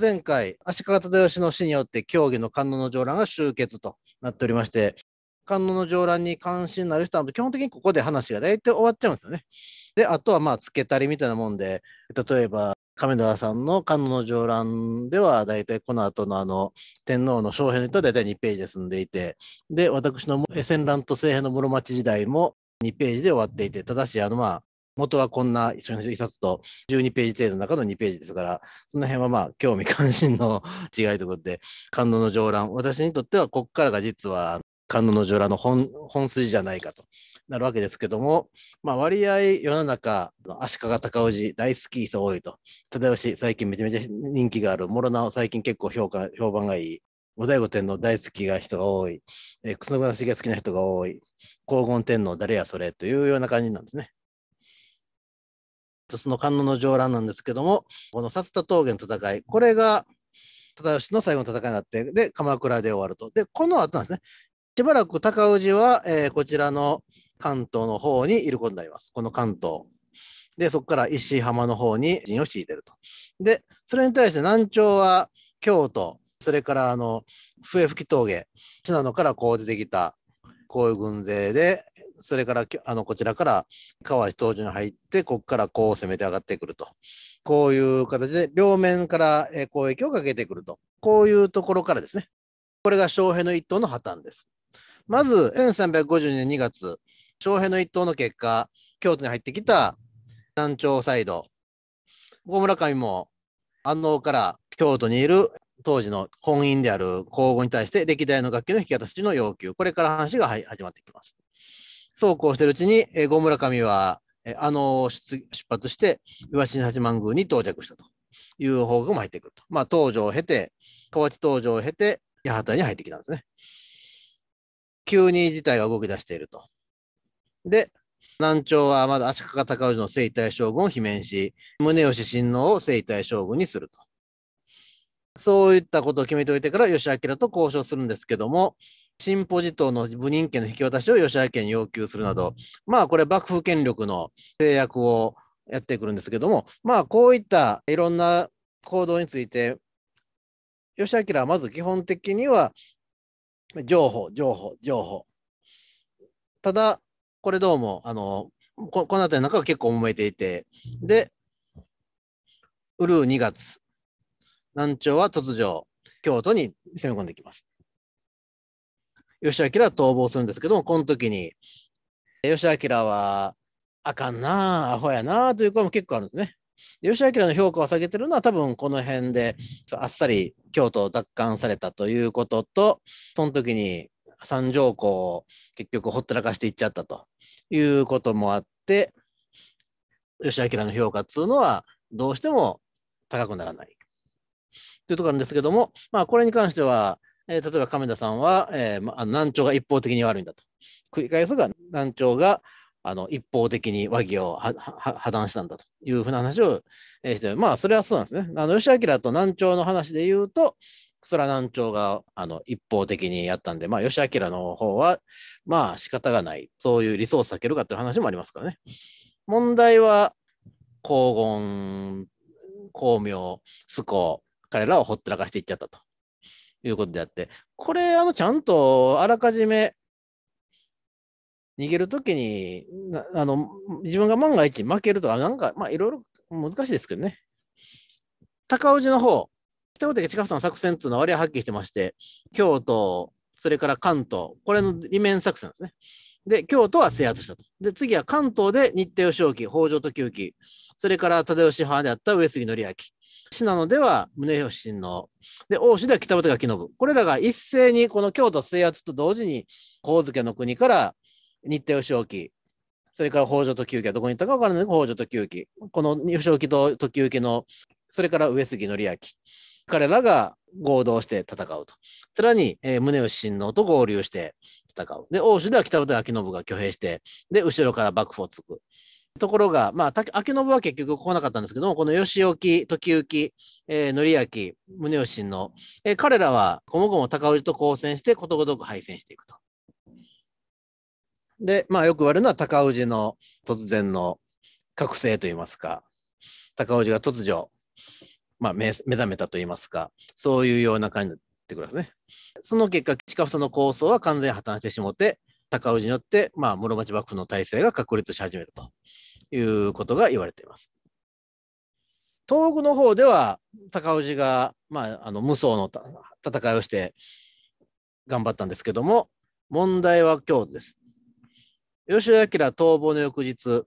前回、足利忠義の死によって競技の観音の上覧が終結となっておりまして、観音の上覧に関心のある人は、基本的にここで話が大体終わっちゃうんですよね。で、あとはまあ、付けたりみたいなもんで、例えば、亀田さんの観音の上覧では、大体この後のあの、天皇の将兵と大体2ページで済んでいて、で、私の戦乱と政変の室町時代も2ページで終わっていて、ただし、あのまあ、元はこんな一冊と12ページ程度の中の2ページですから、その辺はまあ興味関心の 違いということで、感動の上覧、私にとってはここからが実は感動の上覧の本本筋じゃないかとなるわけですけども、まあ、割合世の中、足利尊氏、大好き人多いと、忠義最近めちゃめちゃ人気がある、諸直、最近結構評価評判がいい、後醍醐天皇大好きが人が多い、えー、楠村が好きな人が多い、黄金天皇誰やそれというような感じなんですね。その観音の上乱なんですけども、この薩田峠の戦い、これが忠義の最後の戦いになって、で、鎌倉で終わると。で、この後なんですね。しばらく高氏は、えー、こちらの関東の方にいることになります。この関東。で、そこから石浜の方に陣を敷いてると。で、それに対して南朝は京都、それからあの笛吹峠、信濃からこう出てきたこういう軍勢でそれからあのこちらから川合当時に入って、ここからこう攻めて上がってくると。こういう形で両面から攻撃をかけてくると。こういうところからですね。これが将兵の一党の破綻です。まず、1352年2月、将兵の一党の結果、京都に入ってきた南朝サイド、小村上も安納から京都にいる当時の本院である皇后に対して歴代の楽器の引き渡しの要求、これから話が始まってきます。そうこうしてるうちに、えー、村上は、えー、あの出発して、岩新八幡宮に到着したという報告も入ってくると。まあ、東条を経て、河内登場を経て、八幡に入ってきたんですね。急に事態が動き出していると。で、南朝はまだ足利尊氏の征夷大将軍を罷免し、宗義親王を征夷大将軍にすると。そういったことを決めておいてから、義明と交渉するんですけども、シンポジ等の部任権の引き渡しを吉田家に要求するなど、まあ、これ、幕府権力の制約をやってくるんですけども、まあ、こういったいろんな行動について、吉明はまず基本的には、情報、情報、情報。ただ、これどうも、あの、ここの辺りの中は結構揉めていて、で、うるう2月、南朝は突如、京都に攻め込んできます。吉明は逃亡するんですけども、この時に、吉明は、あかんなあ、アホやなあという声も結構あるんですね。吉明の評価を下げてるのは多分この辺であっさり京都を奪還されたということとその時に三条公を結局ほったらかしていっちゃったということもあって吉明の評価っていうのはどうしても高くならないというところなんですけども、まあ、これに関してはえー、例えば亀田さんは、えー、あの難聴が一方的に悪いんだと。繰り返すが、難聴があの一方的に和議を破断したんだというふうな話を、えして、まあ、それはそうなんですね。あの吉明と難聴の話で言うと、それは難聴があの一方的にやったんで、まあ、吉明の方は、まあ仕方がない、そういうリソースを避けるかという話もありますからね。問題は、黄金、光明、素行、彼らをほったらかしていっちゃったと。いうことであって、これ、あの、ちゃんとあらかじめ逃げるときにあの、自分が万が一負けるとか、なんか、まあ、いろいろ難しいですけどね。高氏の方、北大手近さん作戦っていうのは割合はっきりしてまして、京都、それから関東、これの利面作戦ですね。で、京都は制圧したと。で、次は関東で日程正機、北条と久喜、それから忠義派であった上杉則明、信濃では宗義親王、で、欧州では北畠が信信。これらが一斉にこの京都制圧と同時に、神家の国から日程正機、それから北条と久喜はどこに行ったか分からないけど、北条と久喜、この正機と時行の、それから上杉則明、彼らが合同して戦うと。さらに、えー、宗義親王と合流して、戦う。で、欧州では北畠明信が挙兵して、で、後ろから幕府をつく。ところが、まあ、明信は結局来なかったんですけども、この義置、時行、えー、明、宗吉の、えー、彼らは、こもごも高氏と交戦して、ことごとく敗戦していくと。で、まあ、よく言われるのは、高氏の突然の覚醒といいますか、高氏が突如、まあ目、目覚めたといいますか、そういうような感じってことですね。その結果、近房の構想は完全破綻してしもて、高氏によって、まあ、室町幕府の体制が確立し始めたということが言われています。東北の方では、高氏が、まあ、あの無双の戦いをして頑張ったんですけども、問題は今日です。吉田明逃亡の翌日、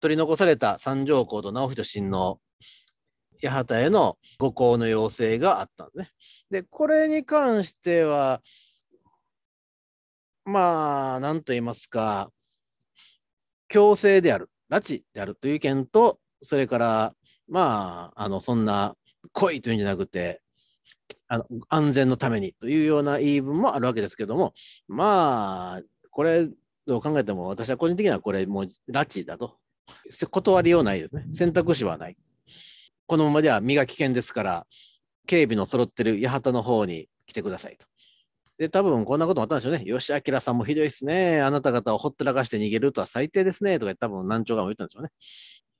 取り残された三条公と直人親王、八幡へのご公の要請があったんですね。で、これに関しては、まあ、なんと言いますか、強制である、拉致であるという意見と、それから、まあ、あの、そんな、恋というんじゃなくて、あの安全のためにというような言い分もあるわけですけども、まあ、これ、どう考えても、私は個人的にはこれ、もう拉致だと。断りようないですね。選択肢はない。このままでは身が危険ですから、警備の揃ってる八幡の方に来てくださいと。で、多分こんなこともあったんでしょうね。吉明さんもひどいっすね。あなた方をほったらかして逃げるとは最低ですね。とか多分難聴がも言ったんでしょうね。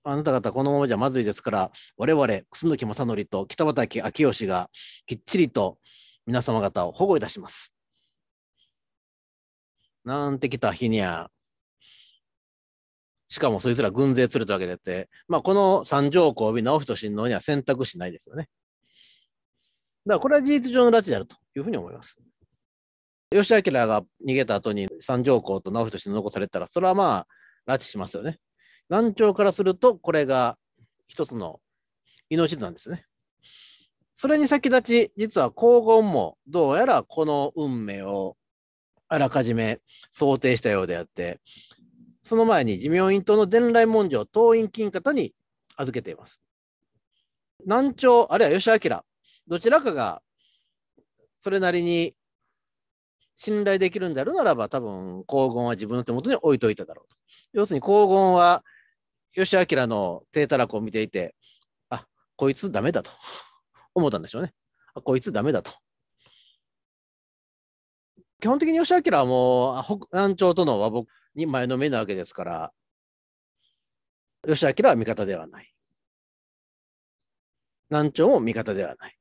あなた方このままじゃまずいですから、我々、楠木正則と北畠明義がきっちりと皆様方を保護いたします。なんてきた日にゃ、しかもそいつら軍勢連れたわけであって、まあ、この三条交尾、直人親王には選択肢ないですよね。だからこれは事実上の拉致であるというふうに思います。吉明が逃げた後に三条公と直人氏に残されたら、それはまあ、拉致しますよね。南朝からすると、これが一つの命なんですね。それに先立ち、実は黄金もどうやらこの運命をあらかじめ想定したようであって、その前に、寺明院統の伝来文書を党員金方に預けています。南朝、あるいは吉明、どちらかがそれなりに信頼できるんであるならば、多分黄金は自分の手元に置いといただろうと。要するに黄金は吉明の手たらくを見ていて、あこいつダメだと思ったんでしょうね。あこいつダメだと。基本的に吉明はもう南朝との和睦に前のめなわけですから、吉明は味方ではない。南朝も味方ではない。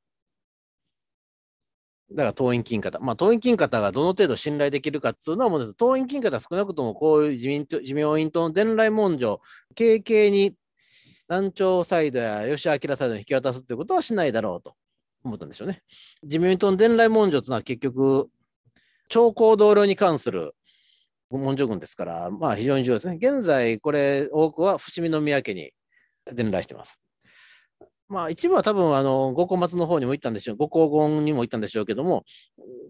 だから党員金方。まあ、党員金方がどの程度信頼できるかっていうのはもうです。党員金方少なくともこういう自民党自民党の伝来文書、軽々に南朝サイドや吉明サイドに引き渡すということはしないだろうと思ったんでしょうね。自民党の伝来文書というのは結局、超貢同僚に関する文書軍ですから、まあ、非常に重要ですね。現在、これ、多くは伏見宮家に伝来しています。まあ、一部は多分あの五光松の方にも行ったんでしょう、五光言にも行ったんでしょうけども、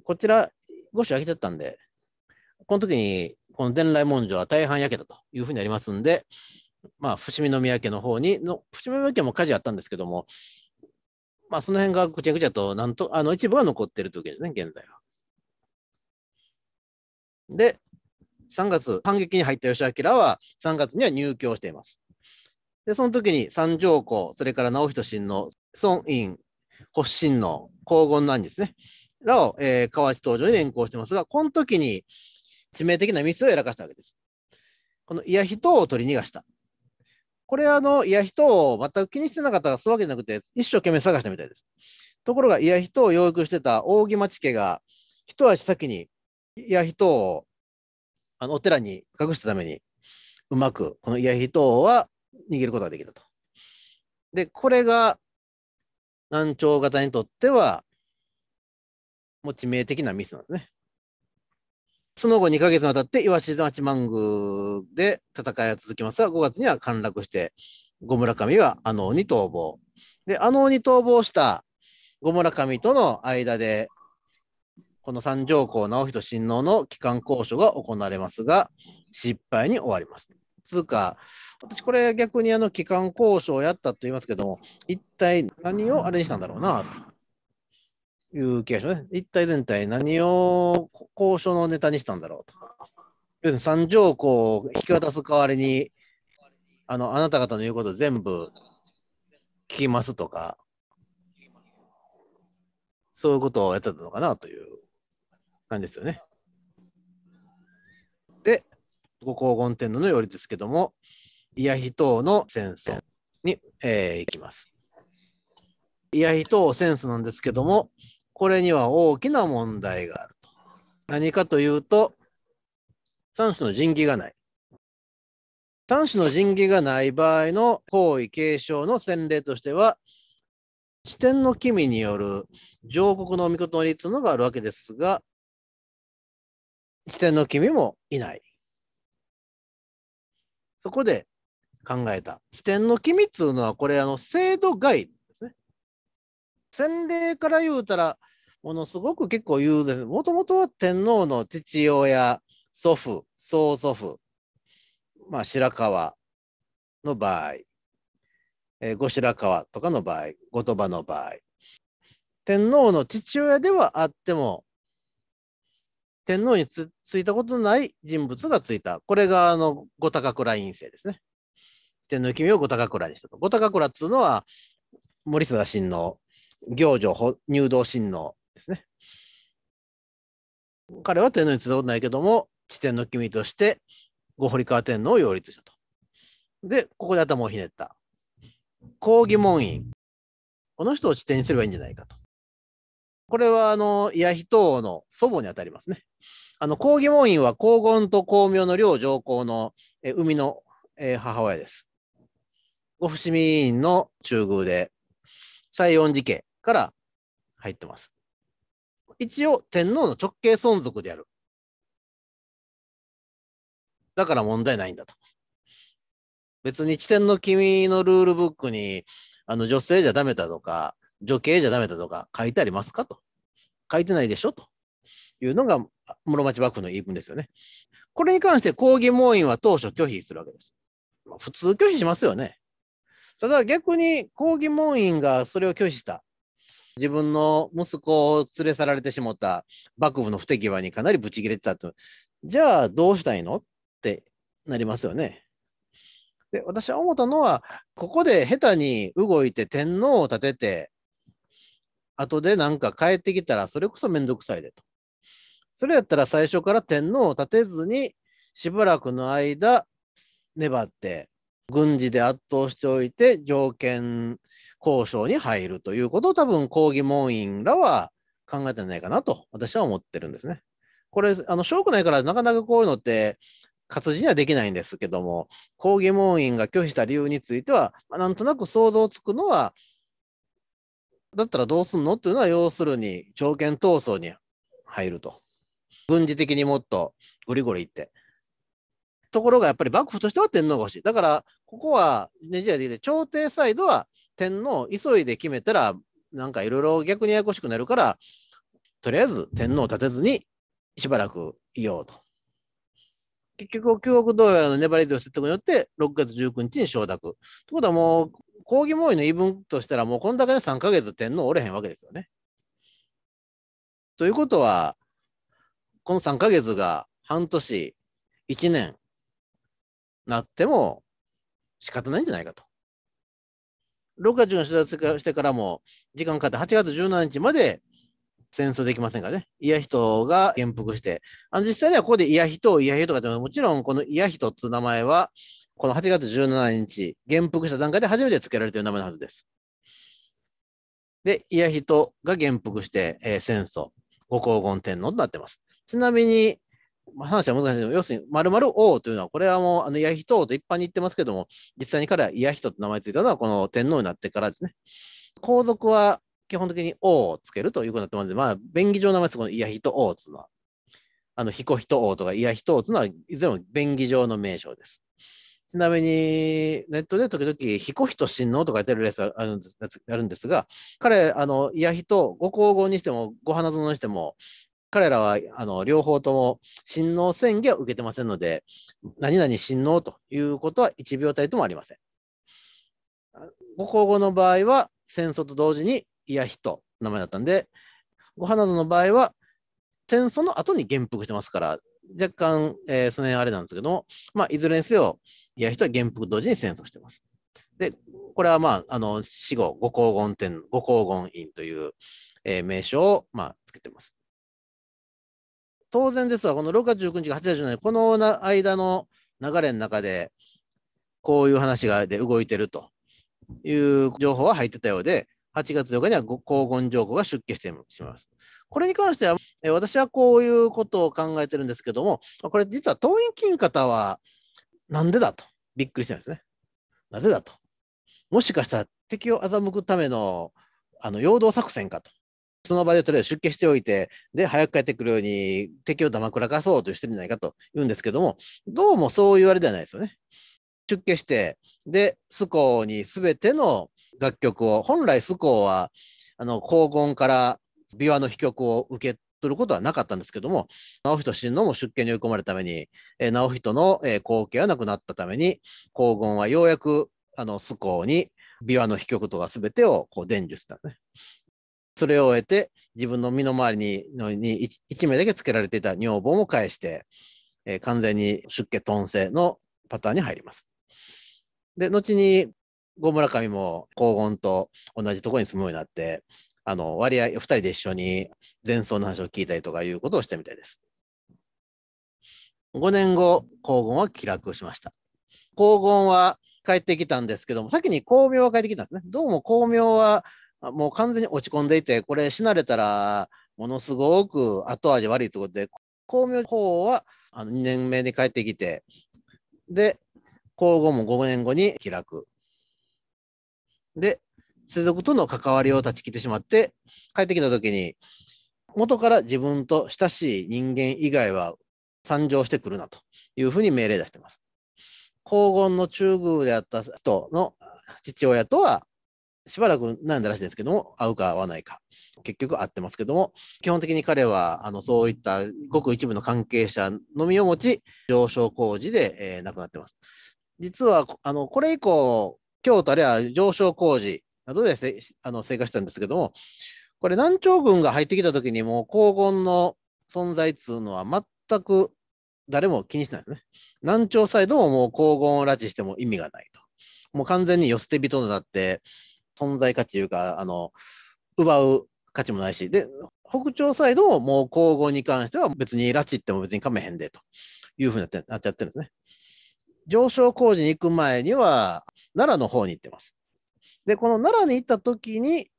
こちら、五所開けてたんで、この時にこの伝来文書は大半焼けたというふうになりますんで、まあ、伏見宮家の方にの、伏見宮家も火事あったんですけども、まあ、その辺がぐちゃぐちゃと、なんと、あの一部は残っているというわけですね、現在は。で、3月、反撃に入った吉明は3月には入居しています。で、その時に三条公、それから直人親王、孫院、発親王、黄金なんですね。らを、えー、河内登場に連行してますが、この時に致命的なミスをやらかしたわけです。この癒人を取り逃がした。これはあの、癒人を全く気にしてなかったらそうわけじゃなくて、一生懸命探したみたいです。ところが、癒人を養育してた扇町家が、一足先に癒人をあのお寺に隠したために、うまくこのイヤヒトは逃げることができたと。で、これが南朝型にとっては、もう致命的なミスなんですね。その後2ヶ月にわたって岩静八幡宮で戦いは続きますが、5月には陥落して、五村上はあのに逃亡。で、あのに逃亡した五村上との間でこの三条公直人親王の帰還交渉が行われますが、失敗に終わります。つうか、私これ逆にあの帰還交渉をやったと言いますけども、一体何をあれにしたんだろうな、という気がしますね。一体全体何を交渉のネタにしたんだろうと。要するに三条公を引き渡す代わりに、あの、あなた方の言うこと全部聞きますとか、そういうことをやってたのかなという感じですよね。で、五黄金天皇のよりですけども、イヤヒ島の戦争に、えー、行きます。イヤヒ島戦争なんですけども、これには大きな問題があると。何かというと、三種の神器がない。三種の神器がない場合の皇位継承の先例としては、地点の君による上国の御事りというのがあるわけですが、視点の君もいない。そこで考えた。視点の君っつうのは、これ、あの、制度外ですね。洗礼から言うたら、ものすごく結構言うです。もともとは天皇の父親、祖父、曽祖父、まあ、白河の場合、えー、後白河とかの場合、後鳥羽の場合、天皇の父親ではあっても、天皇についたことのない人物がついた。これが、あの、五高倉院政ですね。天皇君を五高倉にしたと。五高倉っつうのは、森貞親王、行女入道親王ですね。彼は天皇についたことないけども、地天の君として、後堀川天皇を擁立したと。で、ここで頭をひねった。抗議門院。この人を地点にすればいいんじゃないかと。これは、あの、伊ヤヒの祖母にあたりますね。あの、公儀門院は黄金と光明の両上皇の、え生みの、え母親です。ご伏見院の中宮で、西園寺家から入ってます。一応、天皇の直系存続である。だから問題ないんだと。別に地点の君のルールブックに、あの、女性じゃダメだとか、女系じゃダメだとか書いてありますかと。書いてないでしょと。いうのが室町幕府の言い分ですよね。これに関して抗議門院は当初拒否するわけです。普通拒否しますよね。ただ逆に抗議門院がそれを拒否した。自分の息子を連れ去られてしまった幕府の不手際にかなりブチ切れてたと。じゃあどうしたいのってなりますよね。で私は思ったのは、ここで下手に動いて天皇を立てて、後でなんか帰ってきたら、それこそ面倒くさいでと。それやったら最初から天皇を立てずに、しばらくの間、粘って、軍事で圧倒しておいて、条件交渉に入るということを多分、抗議門員らは考えてないかなと、私は思ってるんですね。これ、あの、証拠ないから、なかなかこういうのって、活字にはできないんですけども、抗議門員が拒否した理由については、まあ、なんとなく想像つくのは、だったらどうすんのっていうのは、要するに条件闘争に入ると。軍事的にもっとゴリゴリいって。ところがやっぱり幕府としては天皇が欲しい。だから、ここは、ねじれできて、朝廷サイドは天皇、急いで決めたら、なんかいろいろ逆にややこしくなるから、とりあえず天皇を立てずにしばらくいようと。結局、九国同様の粘り強い説得によって、6月19日に承諾。ってことはもう、抗議猛威の言い分としたら、もうこんだけで3ヶ月天皇おれへんわけですよね。ということは、この3ヶ月が半年、1年なっても仕方ないんじゃないかと。6月の取材してからも時間かかって8月17日まで戦争できませんからね。や人が元服して。あの実際にはここでや人、や人とかってもちろんこのや人っていう名前はこの8月17日、元服した段階で初めて付けられている名前のはずです。で、や人が元服して、えー、戦争、ご黄金天皇となってます。ちなみに、まあ、話は難しいけど、要するに、〇〇王というのは、これはもう、あの、ヤヒト王と一般に言ってますけども、実際に彼はイヤヒトって名前ついたのは、この天皇になってからですね。皇族は基本的に王をつけるということになってますので、まあ、便宜上の名前ですこのイヤヒト王というのは、あの、ヒコヒト王とかイヤヒト王というのは、いずれも便宜上の名称です。ちなみに、ネットで時々、ヒコヒト親王とか言ってるレースがあるんですあるんですが、彼、あの、イヤヒト、ご皇后にしても、ご花園にしても、彼らはあの両方とも親王宣言を受けてませんので、何々親王ということは1秒たりともありません。ご皇后の場合は、戦争と同時に癒や人、名前だったんで、ご花園の場合は、戦争の後に元服してますから、若干、えー、その辺あれなんですけども、まあ、いずれにせよ、癒や人は元服同時に戦争してます。で、これはまあ、あの死後、ご皇后天、ご皇后院という、えー、名称を、まあ、つけてます。当然ですが、この6月19日が8月17日、この間の流れの中で、こういう話がで動いてるという情報は入ってたようで、8月8日には黄言条項が出家してします。これに関しては、え私はこういうことを考えてるんですけども、これ実は党員金方は、なんでだと、びっくりしるんですね。なぜだと。もしかしたら敵を欺くためのあの陽動作戦かと。その場でとりあえず出家しておいて、で、早く帰ってくるように敵をだまくらかそうとしてるんじゃないかと言うんですけども、どうもそういうあれではないですよね。出家して、で、スコに全ての楽曲を、本来スコは、あの、黄金から琵琶の飛曲を受け取ることはなかったんですけども、直人親王も出家に追い込まれたために、え直人の、えー、後継はなくなったために、黄金はようやく、あの、スコに琵琶の飛曲とか全てをこう伝授したね。それを終えて、自分の身の回りにのに 1, 名だけつけられていた女房も返して、えー、完全に出家頓性のパターンに入ります。で、後に、郷村上も黄金と同じところに住むようになって、あの割合2人で一緒に前奏の話を聞いたりとかいうことをしたみたいです。5年後、黄金は気楽しました。黄金は帰ってきたんですけども、先に光明は帰ってきたんですね。どうも光明はもう完全に落ち込んでいて、これ死なれたら、ものすごく後味悪いということで、光明法はあの2年目に帰ってきて、で、皇后も5年後に気く。で、世俗との関わりを断ち切ってしまって、帰ってきた時に、元から自分と親しい人間以外は参上してくるなというふうに命令出してます。皇后の中宮であった人の父親とはしばらく悩んだらしいですけども、合うか合わないか、結局合ってますけども、基本的に彼はあのそういったごく一部の関係者のみを持ち、上昇工事で、えー、亡くなってます。実はあのこれ以降、京都あるいは上昇工事などであの生活したんですけども、これ、南朝軍が入ってきたときに、もう黄金の存在っていうのは全く誰も気にしないですね。南朝サイドももう黄金を拉致しても意味がないと。もう完全に寄捨て人となって、存在価値というか、あの、奪う価値もないし、で、北朝サイドももう皇后に関しては別に拉致っても別にかめへんでというふうになってなっちゃってるんですね。上昇工事に行く前には奈良の方に行ってます。で、この奈良に行った時に、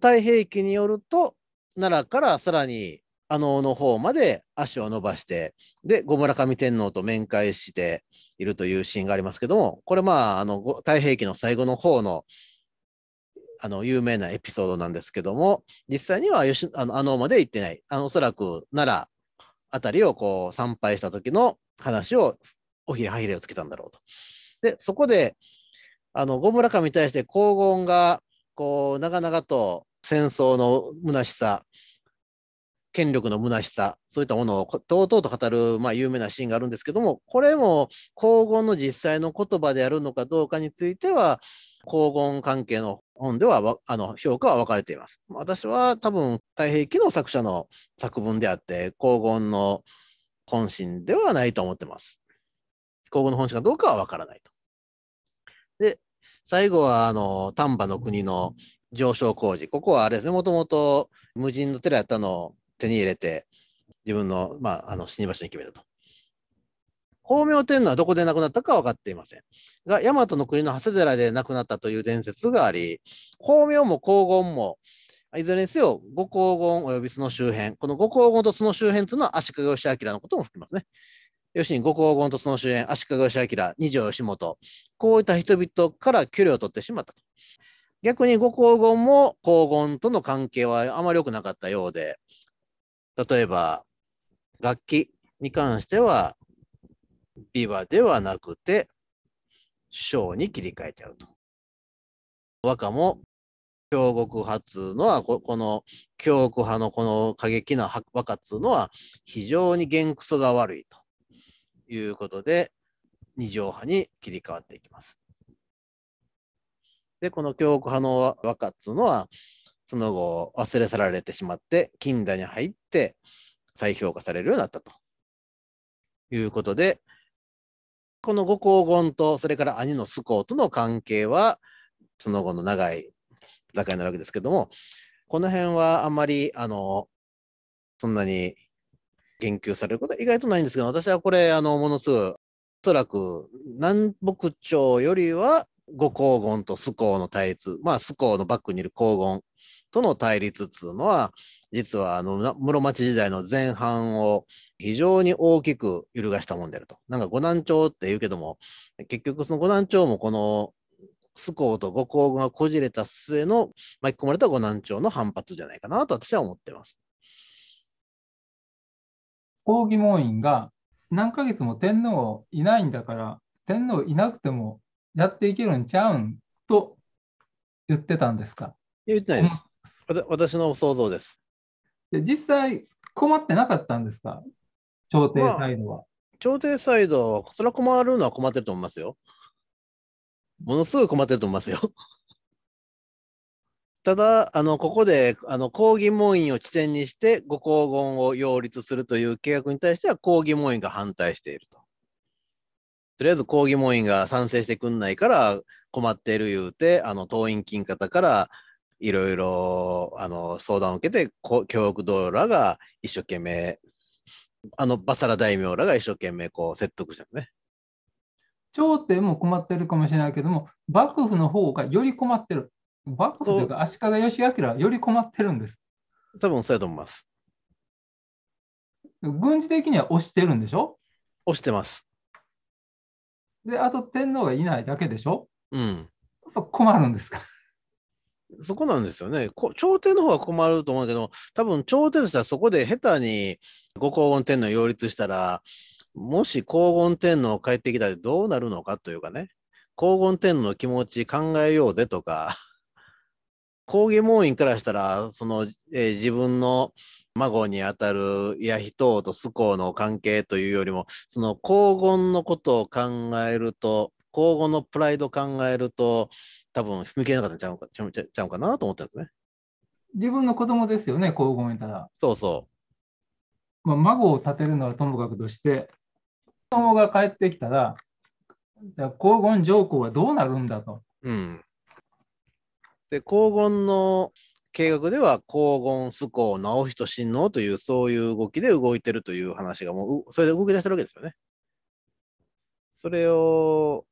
太平記によると、奈良からさらにあの、の方まで足を伸ばして、で、後村上天皇と面会しているというシーンがありますけども、これまあ、あの、太平記の最後の方のあの有名なエピソードなんですけども、実際には吉あのあのまで行ってない、あのおそらく奈良あたりをこう参拝した時の話をおひれはひれをつけたんだろうと。で、そこで、あの後村上に対して黄金がこう長々と戦争の虚しさ、権力の虚しさ、そういったものをとうとうと語る、まあ、有名なシーンがあるんですけども、これも黄金の実際の言葉であるのかどうかについては、黄金関係の本ではあの評価は分かれています。私は多分太平記の作者の作文であって、黄金の本心ではないと思ってます。黄金の本心かどうかは分からないと。で、最後はあの丹波の国の上昇工事。ここはあれですね、もともと無人の寺やったのを手に入れて、自分の,、まあ、あの死に場所に決めたと。光明というのはどこで亡くなったか分かっていません。が、大和の国の長谷寺で亡くなったという伝説があり、光明も黄金も、いずれにせよ、五黄金及びその周辺、この五黄金とその周辺というのは足利義明のことも含みますね。要するに五黄金とその周辺、足利義明、二条義元、こういった人々から距離を取ってしまったと。逆に五黄金も黄金との関係はあまり良くなかったようで、例えば楽器に関してはビ琶ではなくて、小に切り替えちゃうと。和歌も、京極派つのはこ、この京極派のこの過激な和歌つのは、非常に元クソが悪いということで、二条派に切り替わっていきます。で、この京極派の和歌つのは、その後忘れ去られてしまって、近代に入って再評価されるようになったということで、この五黄金と、それから兄のスコーとの関係は、その後の長い戦いになるわけですけども、この辺はあんまり、あの、そんなに言及されることは意外とないんですけど、私はこれ、あの、ものすごい、おそらく南北朝よりは五黄金とスコーの対立、まあ、スコーのバックにいる黄金との対立っていうのは、実はあの室町時代の前半を非常に大きく揺るがしたもんであると。なんか五南町って言うけども、結局その五南町もこの須コと五行がこじれた末の巻き込まれた五南町の反発じゃないかなと私は思ってます。奥義門院が何ヶ月も天皇いないんだから天皇いなくてもやっていけるんちゃうんと言ってたんですか言ってないです。私の想像です。で実際、困ってなかったんですか、調停サイドは。まあ、調停サイド、それは困るのは困ってると思いますよ。ものすごい困ってると思いますよ。ただ、あのここであの抗議門員を起点にして、ご公言を擁立するという契約に対しては、抗議門員が反対していると。とりあえず抗議門員が賛成してくんないから困っている言うて、あの党員金方からいろいろあの相談を受けて教育道らが一生懸命あのバサラ大名らが一生懸命こう説得したのね。朝廷も困ってるかもしれないけども幕府の方がより困ってる。幕府というか足利義明はより困ってるんです。多分そうやと思います。軍事的には押してるんでしょ押してます。で、あと天皇がいないだけでしょうん。やっぱ困るんですかそこなんですよね。朝廷の方は困ると思うけど、多分朝廷としてはそこで下手にご高温天皇擁立したら、もし高温天皇帰ってきたらどうなるのかというかね、高温天皇の気持ち考えようぜとか、抗議門院からしたら、その、えー、自分の孫にあたる弥彦トと須皇の関係というよりも、その黄金のことを考えると、黄金のプライド考えると、多分向けなかったんちゃうかちゃちゃうかなと思ったんですね。自分の子供ですよね、こうごめたら。そうそう。まあ、孫を立てるのはともかくとして、子供が帰ってきたら、じゃあ黄金上皇はどうなるんだと。うん、で黄金の計画では黄金須幸直人、親王というそういう動きで動いてるという話がもうそれで動き出してるわけですよね。それを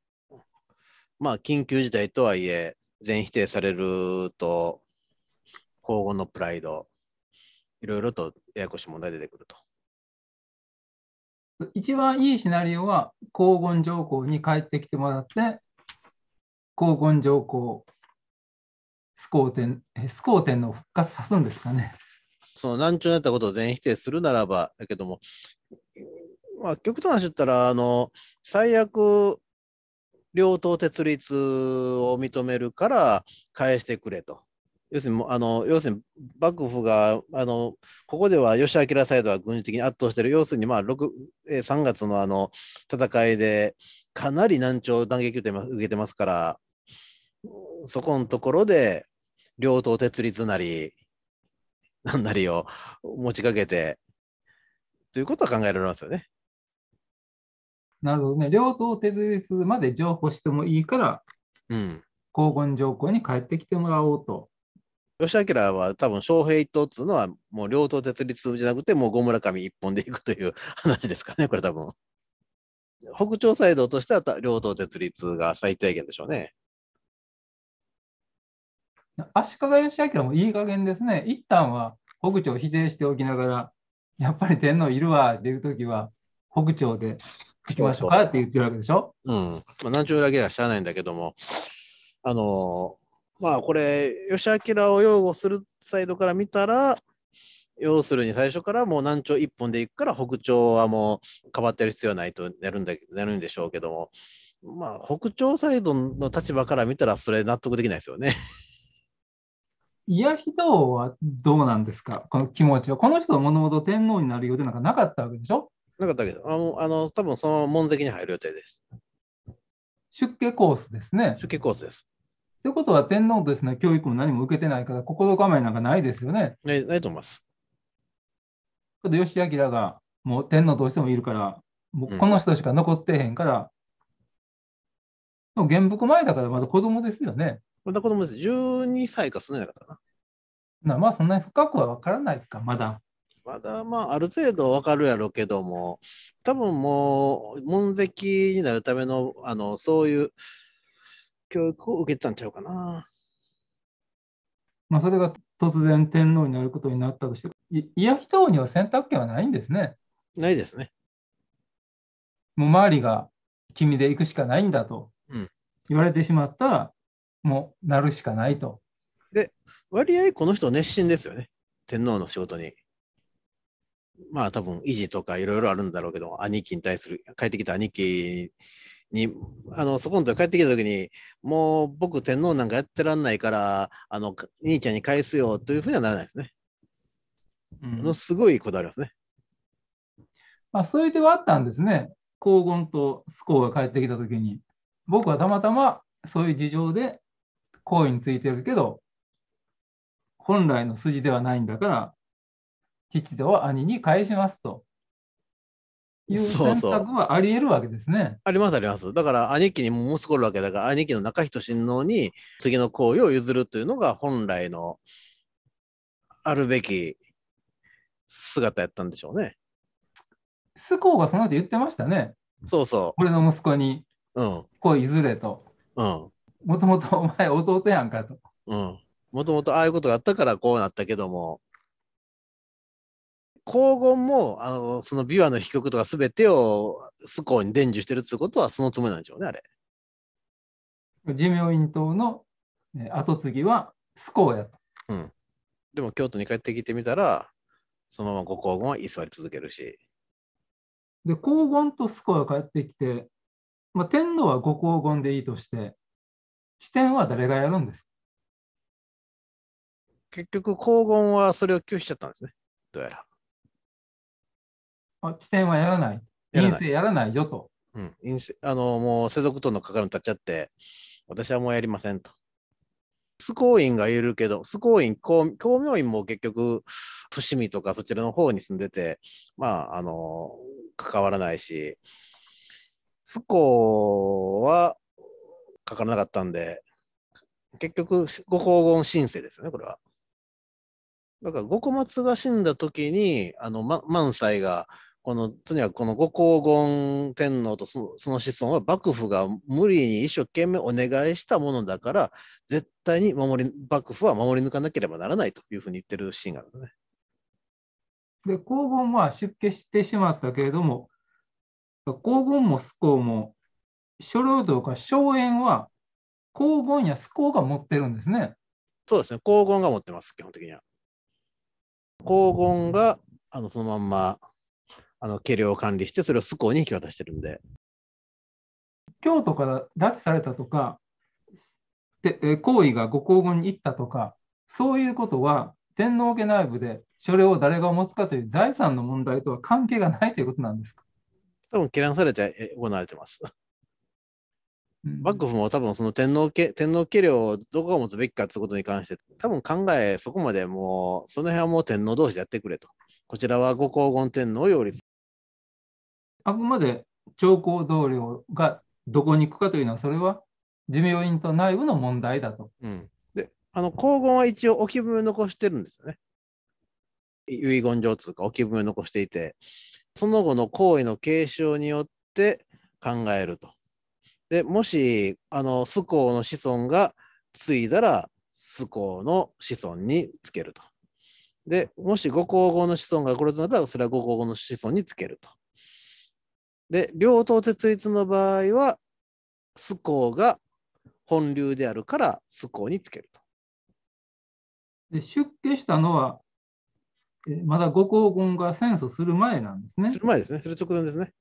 まあ、緊急事態とはいえ、全否定されると、交互のプライド、いろいろとややこしい問題出てくると。一番いいシナリオは、黄金上皇に帰ってきてもらって、黄金上皇、スコーテン、スコーテンの復活さすんですかね。その難聴になったことを全否定するならば、だけども、まあ、極端な話言ったら、あの、最悪、両党設立を認めるから返してくれと。要するに、あの要するに幕府があの、ここでは吉明サイドは軍事的に圧倒してる、要するに、まあ、6 3月のあの戦いで、かなり難聴、打撃を受けてますから、そこのところで、両党設立なり、なんなりを持ちかけて、ということは考えられますよね。なるほどね。両党を手譲りするまで譲歩してもいいから、うん、黄金条項に帰ってきてもらおうと。吉明は多分、昌平一党っつうのは、もう両党設立じゃなくて、もう五村上一本でいくという話ですかね、これ多分。北朝サイドとしては両党設立が最低限でしょうね。足利義明もいい加減ですね。一旦は北朝を否定しておきながら、やっぱり天皇いるわ出るときは、北朝で行きましょうかって言ってるわけでしょ。うん。まあ、何十裏切らしゃあないんだけども、あのー、まあこれ、吉明を擁護するサイドから見たら、要するに最初からもう南朝一本で行くから北朝はもうかばってる必要ないとなるんだなるんでしょうけども、まあ、北朝サイドの立場から見たらそれ納得できないですよね。いや、人はどうなんですか、この気持ちは。この人はもともと天皇になるようでなんかなかったわけでしょなかったけど、あの、あの多分その門跡に入る予定です。出家コースですね。出家コースです。ということは、天皇とすね、教育も何も受けてないから、心構えなんかないですよね。ないないと思います。ちょっと吉明が、もう天皇どうしてもいるから、もうこの人しか残ってへんから、うん、原服前だからまだ子供ですよね。まだ子供です。12歳かそんなからな。まあ、そんなに深くは分からないか、まだ。まだまあ、ある程度わかるやろうけども、多分もう、門跡になるための、あの、そういう教育を受けてたんちゃうかな。まあ、それが突然天皇になることになったとして、いや非には選択権はないんですね。ないですね。もう周りが君で行くしかないんだと言われてしまったら、うん、もうなるしかないと。で、割合この人熱心ですよね、天皇の仕事に。まあ多分維持とかいろいろあるんだろうけど、兄貴に対する、帰ってきた兄貴に、あの、そこのと帰ってきた時に、もう僕天皇なんかやってらんないから、あの、兄ちゃんに返すよというふうにはならないですね。うん、ものすごいこだわりますね。あ、そういう手はあったんですね。黄金とスコーが帰ってきた時に。僕はたまたまそういう事情で行為についてるけど、本来の筋ではないんだから、父と兄に返しますと。いう選択はあり得るわけですねそうそう。ありますあります。だから兄貴にも息子るわけだから兄貴の中人親王に次の行為を譲るというのが本来のあるべき姿やったんでしょうね。スコーがその後言ってましたね。そうそう。俺の息子にこう譲れと。うん。もともとお前弟やんかと。うん。もともとああいうことがあったからこうなったけども、黄金も、あの、その琵琶の飛曲とか全てをスコーに伝授してるってことは、そのつもりなんでしょうね、あれ。寿命院島の後継ぎはスコーやと。うん。でも京都に帰ってきてみたら、そのままご黄金は居座り続けるし。で、黄金とスコアが帰ってきて、まあ、天皇はご黄金でいいとして、地点は誰がやるんです結局、黄金はそれを拒否しちゃったんですね、どうやら。地点はやらない。陰性やらないよと。うん、陰性あのもう世俗とのかかるの立っちゃって、私はもうやりませんと。スコーインがいるけど、スコーイン、公公明院も結局、伏見とかそちらの方に住んでて、まあ、あの、関わらないし、スコはかからなかったんで、結局、ご黄金申請ですね、これは。だから、五小松が死んだ時に、あの、ま、満載がこの、とにかくこのご黄金天皇とその子孫は幕府が無理に一生懸命お願いしたものだから、絶対に守り、幕府は守り抜かなければならないというふうに言ってるシーンがあるのね。で、黄金は出家してしまったけれども、黄金もスコも、諸領とか荘園は黄金やスコが持ってるんですね。そうですね、黄金が持ってます、基本的には。黄金があのそのまんまあの計量を管理して、それをスコーに引き渡してるんで。京都から拉致されたとか、で行為がご公務に行ったとか、そういうことは天皇家内部でそれを誰が持つかという財産の問題とは関係がないということなんですか多分、切らされて行われてます。幕府も多分その天皇家天皇家領をどこが持つべきかということに関して多分考えそこまでもうその辺はもう天皇同士でやってくれとこちらは五黄厳天皇擁立。あくまで長江同僚がどこに行くかというのは、それは寿命院と内部の問題だと。うん、で、あの黄金は一応置き分残してるんですよね。遺言状通過、置き分残していて、その後の行為の継承によって考えると。で、もし、あの、スコの子孫が継いだら、スコの子孫につけると。で、もし五皇后の子孫が殺すなら、それは5皇后の子孫につけると。で、両党設立の場合は、スコが本流であるから、スコにつけると。で出家したのは、えまだ五皇后が戦争する前なんですね。する前ですね。する直前ですね。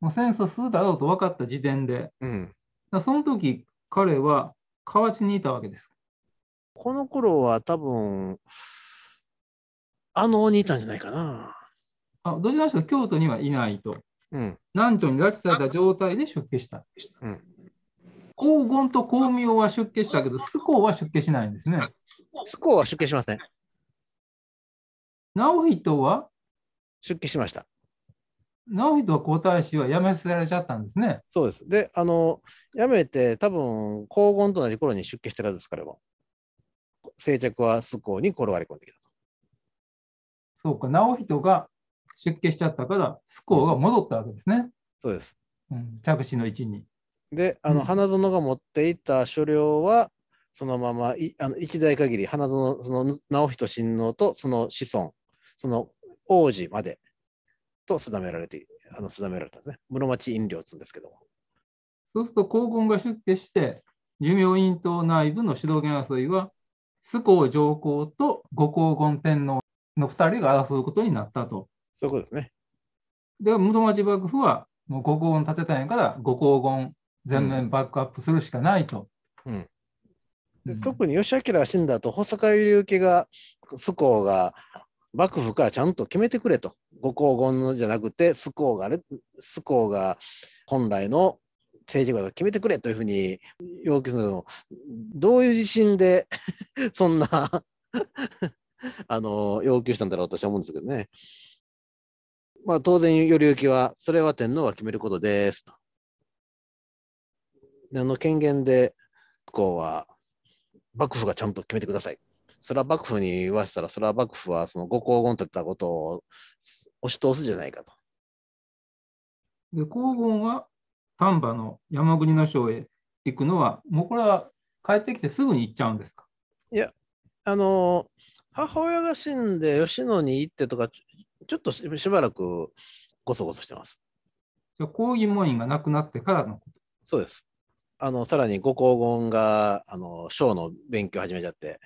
もう戦争するだろうと分かった時点で、うん、だその時彼は河内にいたわけです。この頃は多分、あのにいたんじゃないかな。あ同時の人京都にはいないと。うん、南朝に拉致された状態で出家した。うん、黄金と光明は出家したけど、スコは出家しないんですね。スコは出家しません。直人は出家しました。直人皇太子は辞めされちゃったんですね。そうです。で、あの、辞めて、多分、黄金となり頃に出家してるはずですから静寂はスコに転がり込んできた。そうか、直人が出家しちゃったから、スコが戻ったわけですね。そうです。うん、着手の位置に。で、あの、花園が持っていた所領は、そのままいあの一代限り花園その直人親王とその子孫その王子までと定められてあの定められたんですね室町飲料つうんですけどもそうすると皇軍が出家して寿命院党内部の主導権争いは須江上皇と後皇后天皇の2人が争うことになったと。そういうことですね。で、室町幕府は、もう五黄金立てたんやから、五黄金全面バックアップするしかないと。うん、で特に義明が死んだと、保坂入家が、須公が幕府からちゃんと決めてくれと。五黄金じゃなくて、須公が、須江が本来の政治家が決めてくれというふうに要求するのどういう自信で そんな あの要求したんだろうと私は思うんですけどね。まあ、当然、頼之は、それは天皇が決めることですと。であの権限で、こうは、幕府がちゃんと決めてください。それは幕府に言わせたら、それは幕府はそのご公言と言ったことを押し通すじゃないかと。で、公言は丹波の山国の省へ行くのは、もうこれは帰ってきてすぐに行っちゃうんですかいや、あの、母親が死んで吉野に行ってとか、ちょっとしばらくごそごそしてます。じゃ抗議門員がなくなってからのことそうです。あの、さらにご黄金が、あの、賞の勉強始めちゃって、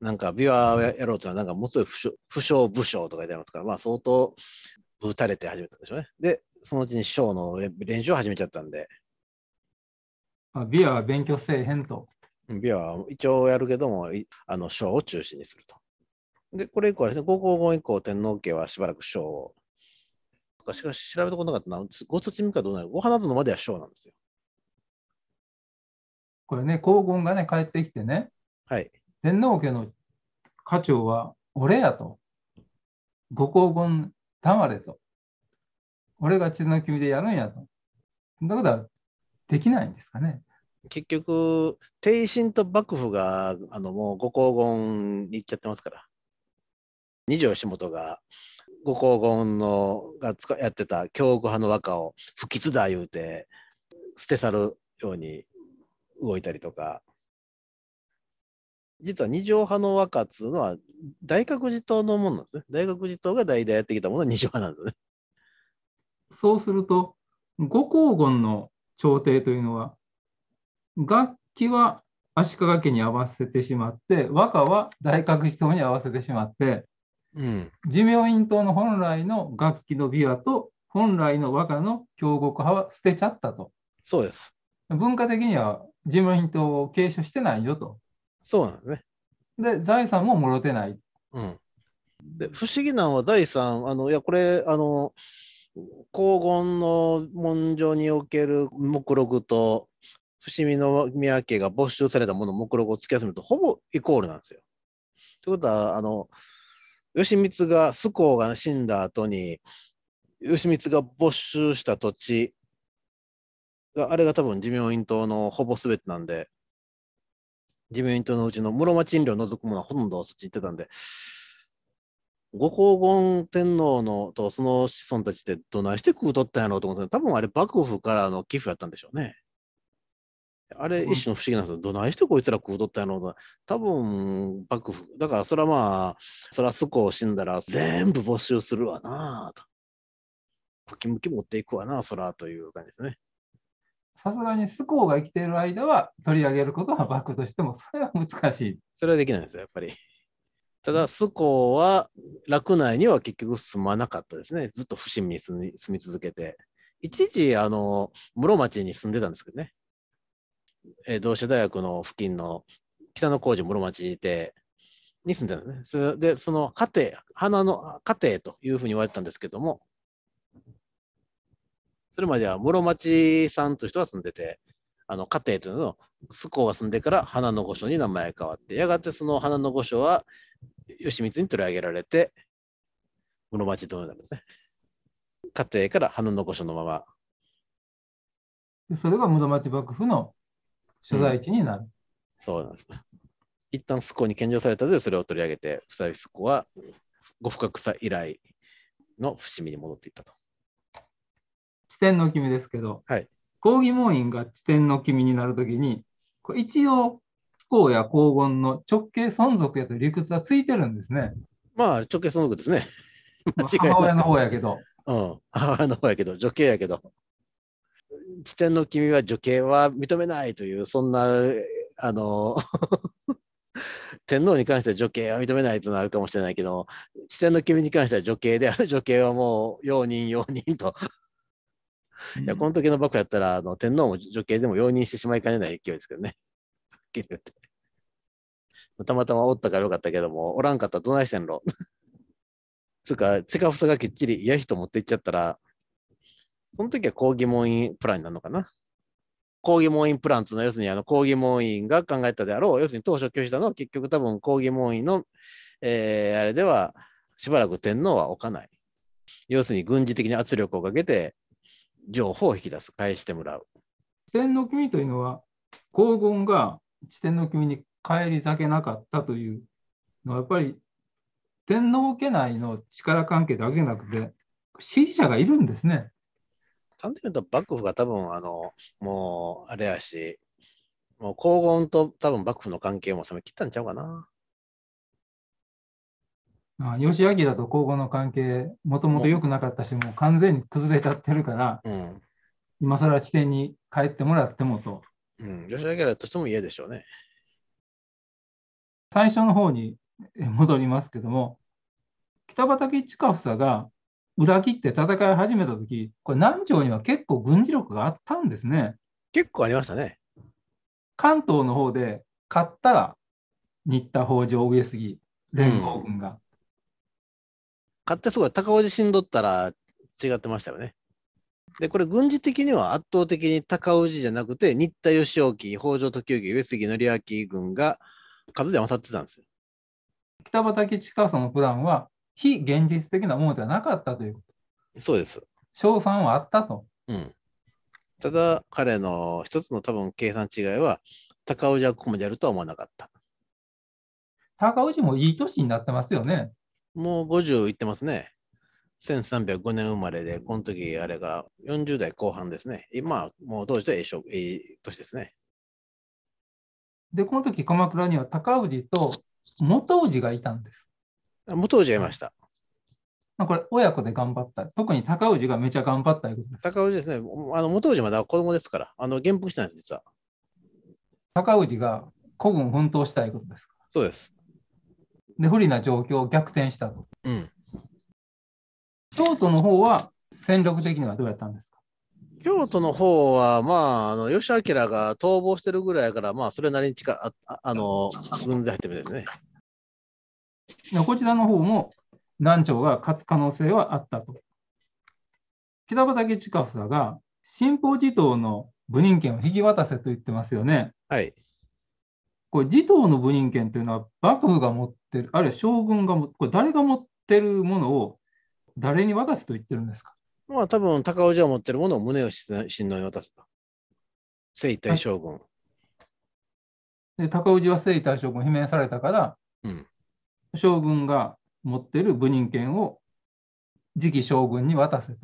なんか琵琶をやろうというのは、なんかもうすごい不詳武将とか言ってますから、まあ相当ぶたれて始めたんでしょうね。で、そのうちに賞の練習を始めちゃったんで。あ、琵琶は勉強せえへんと。ビアは一応やるけども、あの、章を中心にすると。で、これ以降はですね、5五5以降、天皇家はしばらく章を。しかし、調べたことなかったは、ご土地民かどうなる、ご花園までは章なんですよ。これね、皇后がね、帰ってきてね、はい、天皇家の家長は俺やと。ご皇后黙れと。俺が血の君でやるんやと。だから、できないんですかね。結局、帝進と幕府があのもうご黄言に行っちゃってますから、二条下本がご黄言のがやってた強国派の和歌を不吉だ言うて、捨て去るように動いたりとか、実は二条派の和歌っつうのは、大学寺党のものなんですね。大学寺党が代々やってきたものは二条派なんですね。そうすると、ご黄金の朝廷というのは、楽器は足利家に合わせてしまって、和歌は大覚寺島に合わせてしまって、うん、寿命院島の本来の楽器の琵琶と本来の和歌の京極派は捨てちゃったと。そうです。文化的には寿命院島を継承してないよと。そうなんですね。で、財産ももろてない。うん、で不思議なのは財産、あのいやこれあの、黄金の文書における目録と伏見宮家が没収されたものを目録を突き集めるとほぼイコールなんですよ。ということはあの義満が須江が死んだ後に義満が没収した土地があれが多分自明院島のほぼ全てなんで自明院島のうちの室町院領を除くものはほとんどそっち行ってたんでご黄金天皇のとその子孫たちってどないして食うとったんやろうと思うんですけど多分あれ幕府からの寄付やったんでしょうね。あれ、一種の不思議なんですよ。どないしてこいつら食うとったやろうと。多分、幕府、だからそれはまあ、そらすこ死んだら全部没収するわなと。ムキムキ持っていくわな、そらという感じですね。さすがにスコが生きている間は取り上げることは幕府としても、それは難しい。それはできないんですよ、やっぱり。ただ、スコは洛内には結局住まなかったですね。ずっと伏見に住み続けて。一時、あの、室町に住んでたんですけどね。えー、同志社大学の付近の北の工事室町て、に住んでるんですね。それで、その家庭、花の家庭というふうに言われてたんですけども、それまでは室町さんという人が住んでて、あの家庭というのを、須江が住んでから花の御所に名前変わって、やがてその花の御所は義満に取り上げられて、室町となんですね。家庭から花の御所のまま。それが室町幕府の所在地になる。うん、そうなんです。一旦スコに献上されたので、それを取り上げて、再びスコはご不覚さ以来の伏見に戻っていったと。地点の君ですけど、はい、講議門院が地点の君になるときに、一応、スコや黄金の直系存続やと理屈はついてるんですね。まあ、直系存続ですね。母親の方やけど。うん、母親の方やけど、女系やけど。地点の君は女系は認めないという、そんな、あの、天皇に関しては女系は認めないとなるかもしれないけど、地点の君に関しては女系である女系はもう容認容認と。うん、いやこの時の幕府やったらあの天皇も女系でも容認してしまいかねない勢いですけどね。たまたまおったからよかったけども、おらんかったらどないせんろ。つうか、チカフサがきっちり嫌人持っていっちゃったら、その時は抗議門院プランになるのかな。抗議門員プランというのは、要するにあの抗議門院が考えたであろう、要するに当初拒否したのは結局多分抗議門院の、えー、あれではしばらく天皇は置かない。要するに軍事的に圧力をかけて情報を引き出す、返してもらう。天皇君というのは、皇金が地天皇君に返り咲けなかったというのは、やっぱり天皇家内の力関係だけじゃなくて、支持者がいるんですね。単純に言うと幕府が多分あのもうあれやしもう黄金と多分幕府の関係も冷め切ったんちゃうかな。あ義明と黄金の関係もともと良くなかったしもう完全に崩れちゃってるから、うん、今更地点に帰ってもらってもと。うん、吉明としても嫌でしょうね。最初の方に戻りますけども北畠一親房が裏切って戦い始めたとき、これ、南條には結構軍事力があったんですね。結構ありましたね。関東の方で勝ったら、新田、北条、上杉、連合軍が。うん、勝ってすごい、高尾地震取ったら違ってましたよね。で、これ、軍事的には圧倒的に高尾路じゃなくて、新田義興、北条時行、上杉紀明軍が数で勝ってたんですよ。北畠近さのプランは、非現実的なものではなかったということ。そうです。賞賛はあったと。うん。ただ、彼の一つの多分計算違いは、高尾じゃここまでやるとは思わなかった。高尾市もいい年になってますよね。もう50いってますね。1305年生まれで、この時あれが40代後半ですね。今、もう当時とええいい年ですね。で、この時鎌倉には高氏と元氏がいたんです。もう当時ました。これ、親子で頑張った。特に高氏がめちゃ頑張ったいうことです。高氏ですね。あの、元氏まだ子供ですから、あの、減服してないです、実は。高氏が孤軍奮闘したいことですか。そうです。で、不利な状況を逆転したと。うん。京都の方は、戦力的にはどうやったんですか京都の方は、まあ、あの吉明が逃亡してるぐらいから、まあ、それなりに力ああの軍勢入ってるんですね。こちらの方も南朝が勝つ可能性はあったと。北畠近房が新法自党の部人権を引き渡せと言ってますよね。はい。これ、自党の部人権というのは幕府が持ってる、あるいは将軍が持これ誰が持ってるものを誰に渡すと言ってるんですかまあ多分、高尾城持ってるものを宗義親王に渡すと。征夷大将軍。で、高氏は征夷大将軍を罷免されたから、うん、将軍が持ってる部人権を次期将軍に渡せと。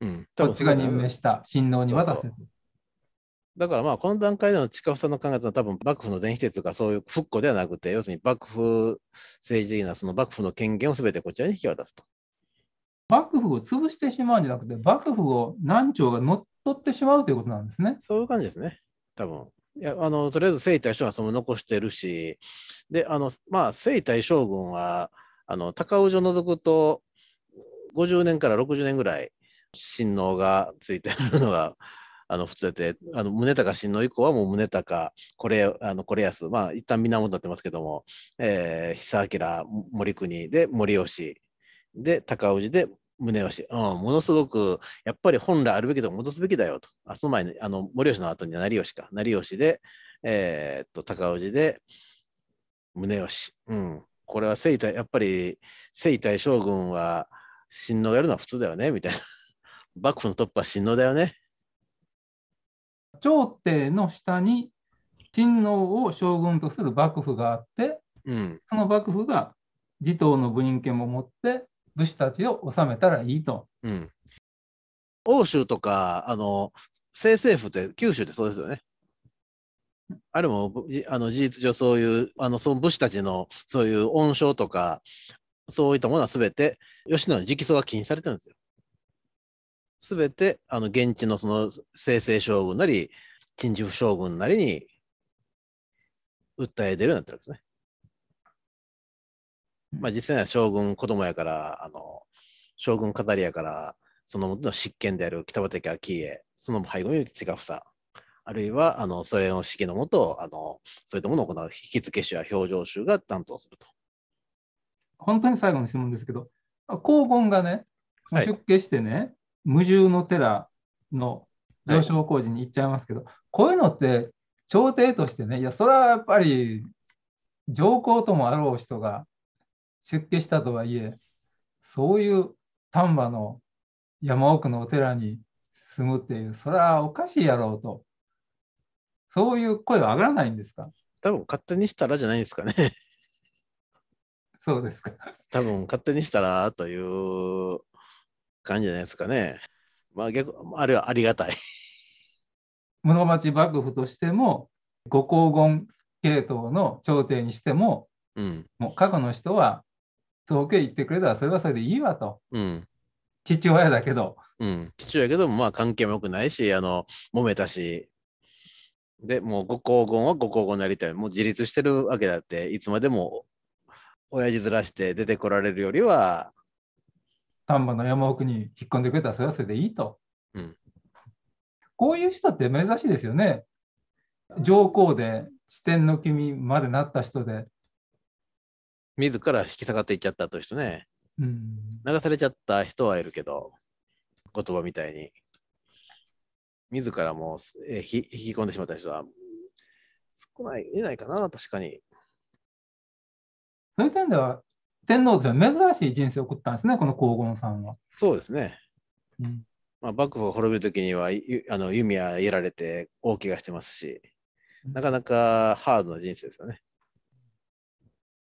うん、こっちが任命した親王に渡せと。だからまあこの段階での近房の考えは多分幕府の全否定とかそういう復古ではなくて要するに幕府政治的なその幕府の権限を全てこちらに引き渡すと。幕府を潰してしまうんじゃなくて幕府を南朝が乗っ取ってしまうということなんですね。そういう感じですね多分。いやあのとりあえず征夷大将軍はその残してるし、で、あのまあ、征夷大将軍は、あの高尾城除くと、50年から60年ぐらい、親王がついてるのが、あの普通で、あの宗隆親王以降はもう宗隆、これ、あのこれ安、まあ一旦源になってますけども、えー、久明、森国で森吉、で、高氏で宗吉、うん、ものすごく、やっぱり本来あるべきと戻すべきだよと。あその前に、あの、森吉の後に成吉か。成吉で、えー、っと、高氏で、宗吉。うん。これは征夷やっぱり征夷将軍は、親王やるのは普通だよね、みたいな。幕府のトップは親王だよね。朝廷の下に親王を将軍とする幕府があって、うん、その幕府が持統の部人権も持って武士たちを治めたらいいと。うん、欧州とか、あの、清政府って九州でそうですよね。あれもあの事実上そういうあのその武士たちのそういう恩賞とかそういったものは全て吉野の直訴が禁止されてるんですよ。全てあの現地のその清政将軍なり陳寿将軍なりに訴え出るようになってるわけですね。まあ、実際には将軍子供やからあの将軍語りやからそのとの執権である北畠顕家その背後に手房あるいはあのそれの指揮のもとあのそういったものを行う引き付け師や表情集が担当すると。本当に最後の質問ですけど黄金がね出家してね、はい、無重の寺の上昇工事に行っちゃいますけど、はい、こういうのって朝廷としてねいやそれはやっぱり上皇ともあろう人が出家したとはいえ、そういう丹波の山奥のお寺に住むっていう、それはおかしいやろうと、そういう声は上がらないんですか多分勝手にしたらじゃないですかね。そうですか。多分勝手にしたらという感じじゃないですかね。まあ逆、あれはありがたい。室町幕府としても、ご黄金系統の朝廷にしても、うん、もう過去の人は東京行ってくれたらそれはそれでいいわと。うん、父親だけど。うん、父親だけど、まあ関係も良くないし、あの、揉めたし。で、もうご高言はご高言になりたい。もう自立してるわけだって、いつまでも親父ずらして出てこられるよりは。丹波の山奥に引っ込んでくれたらそれはそれでいいと。うん、こういう人って珍しいですよね。上皇で四天の君までなった人で自ら引き下がっていっちゃったという人ね、うん、流されちゃった人はいるけど、言葉みたいに、自らもう、えひ引き込んでしまった人は少ない、いないかな、確かに。そういう点では、天皇とは珍しい人生を送ったんですね、この黄金さんは。そうですね。うんまあ、幕府を滅びる時にはあの弓矢やられて大怪我してますし、なかなかハードな人生ですよね。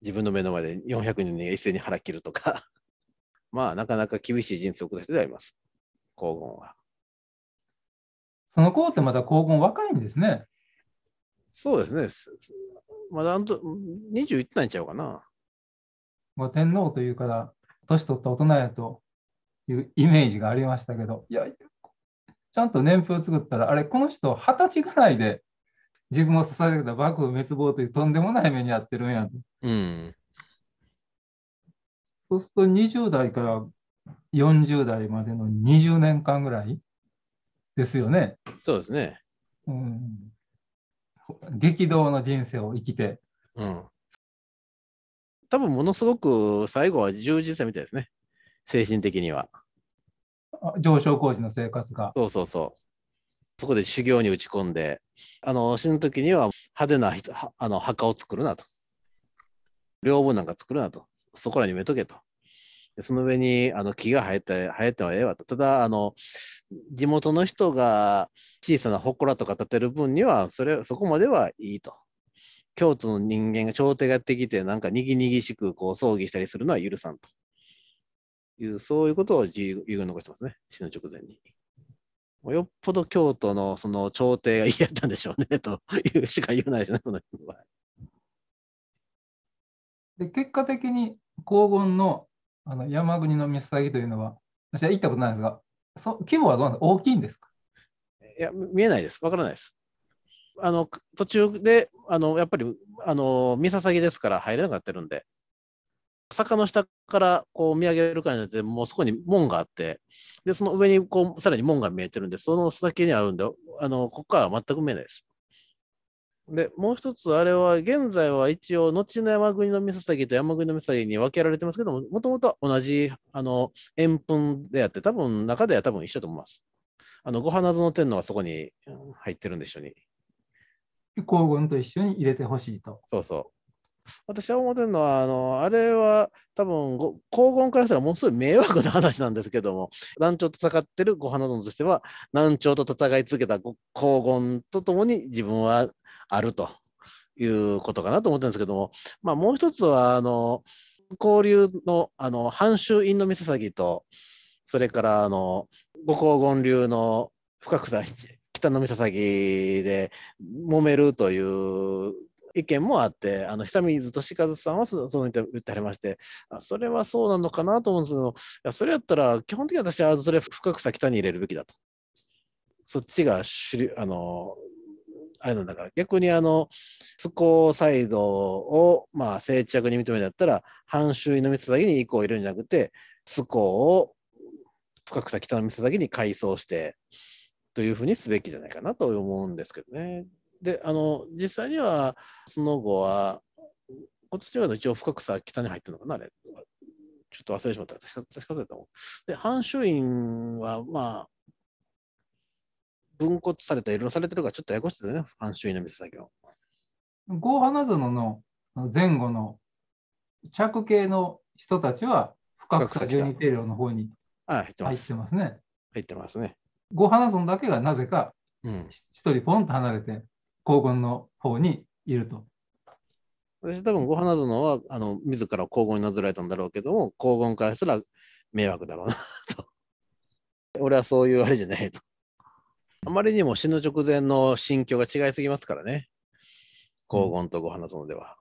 自分の目の前で400人に一斉に腹切るとか まあ、なかなか厳しい人生を送る人であります、黄金は。その頃ってまだ黄金若いんですね。そうですね。まだあの20いってちゃうかな。まあ、天皇というから、年取った大人やというイメージがありましたけど、いや、ちゃんと年譜を作ったら、あれ、この人、二十歳ぐらいで自分を支えてきた幕府滅亡というとんでもない目に遭ってるんやと。うん、そうすると20代から40代までの20年間ぐらいですよね。そうですね。うん、激動の人生を生きて。うん、多分ものすごく最後は充実したみたいですね。精神的には。上昇工事の生活が。そうそうそう。そこで修行に打ち込んで、あの死ぬ時には派手なあの墓を作るなと。両方なんか作るなと。そこらに埋めとけと。その上にあの木が生えて生えてはええわと。ただあの、地元の人が小さな祠とか建てる分にはそれ、そこまではいいと。京都の人間が朝廷がやってきて、なんかにぎにぎしくこう葬儀したりするのは許さんという、そういうことを遺言残してますね、死ぬ直前に。よっぽど京都のその朝廷が嫌ったんでしょうねというしか言えないですね、この人は。で結果的に黄金のあの山国の水先というのは、私は行ったことないんですが、そ規模はどうなん大きいんですかいや、見えないです。わからないです。あの途中であのやっぱりあの三ぎですから入れなくなってるんで、坂の下からこう見上げるかにで、って、もうそこに門があって、で、その上にこう、さらに門が見えてるんで、その先にあるんで、あの、ここからは全く見えないです。で、もう一つ、あれは、現在は一応、後の山国の三崎と山国の三崎に分けられてますけども、もともと同じ、あの、円墳であって、多分、中では多分一緒と思います。あの、ご花園天皇はそこに入ってるんでしょうに。皇軍と一緒に入れてほしいと。そうそう。私は思ってるのは、あの、あれは多分、黄金からしたらものすごい迷惑な話なんですけども、南朝と戦ってるご花殿としては、南朝と戦い続けた黄金とともに自分はあるということかなと思ってるんですけども、まあ、もう一つは、あの、交流の、あの、半周院の店先と、それから、あの、五黄金流の深草北の岬で揉めるという意見もあって、あの久水利和さんはそう言ってありまして、あそれはそうなのかなと思うんですけど、いやそれやったら、基本的に私はそれ深くさ北に入れるべきだと。そっちが主あのあれなんだから、逆にあの、スコサイドを、まあ、静着に認めたったら、半周囲の店だけに一個入れるんじゃなくて、スコを深草北の店だけに改装して、というふうにすべきじゃないかなと思うんですけどね。であの実際にはその後はこっちの一応深くさ北に入ってるのかなあれちょっと忘れてしまった確か確かと思うで藩主院はまあ分骨されたいいろろされてるからちょっとややこしいですよね藩主院の店先をゴーハナの前後の着系の人たちは深草十二定量の方に入ってますね。入ってますね。ゴハナだけがなぜか一人ポンと離れて、黄金の方にいると。私多分ご花園はあの自ら黄金になぞらえたんだろうけども黄金からしたら迷惑だろうな と。俺はそういうあれじゃないと。あまりにも死ぬ直前の心境が違いすぎますからね。黄金とご花園では。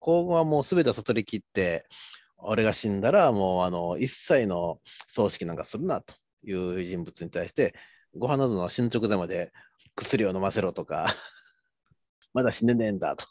黄金はもう全て悟りきって、俺が死んだらもうあの一切の葬式なんかするなという人物に対して、ご花園は死ぬ直前まで薬を飲ませろとか、まだ死ねねえんだと